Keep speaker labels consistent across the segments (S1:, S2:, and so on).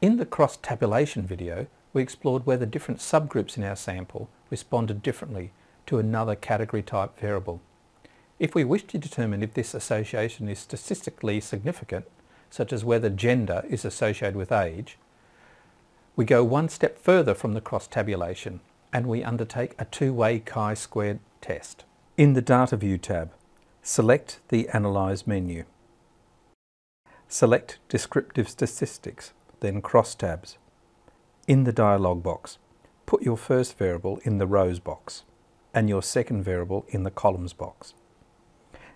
S1: In the cross-tabulation video, we explored whether different subgroups in our sample responded differently to another category type variable. If we wish to determine if this association is statistically significant, such as whether gender is associated with age, we go one step further from the cross-tabulation and we undertake a two-way chi-squared test. In the Data View tab, select the Analyse menu. Select Descriptive Statistics then cross tabs. In the dialog box, put your first variable in the rows box and your second variable in the columns box.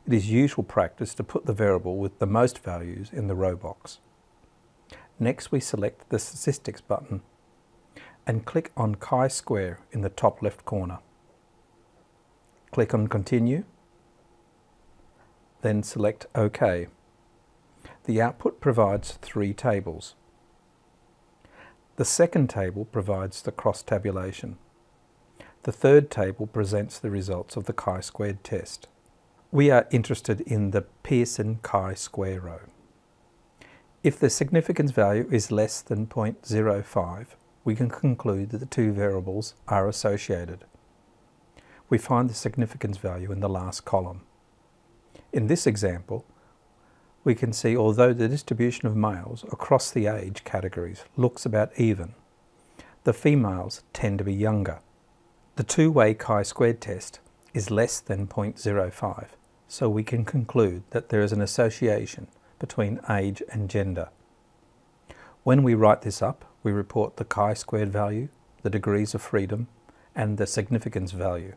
S1: It is usual practice to put the variable with the most values in the row box. Next we select the statistics button and click on chi-square in the top left corner. Click on continue, then select OK. The output provides three tables. The second table provides the cross-tabulation. The third table presents the results of the chi-squared test. We are interested in the Pearson chi-square row. If the significance value is less than 0.05, we can conclude that the two variables are associated. We find the significance value in the last column. In this example, we can see although the distribution of males across the age categories looks about even, the females tend to be younger. The two-way chi-squared test is less than 0.05, so we can conclude that there is an association between age and gender. When we write this up, we report the chi-squared value, the degrees of freedom, and the significance value.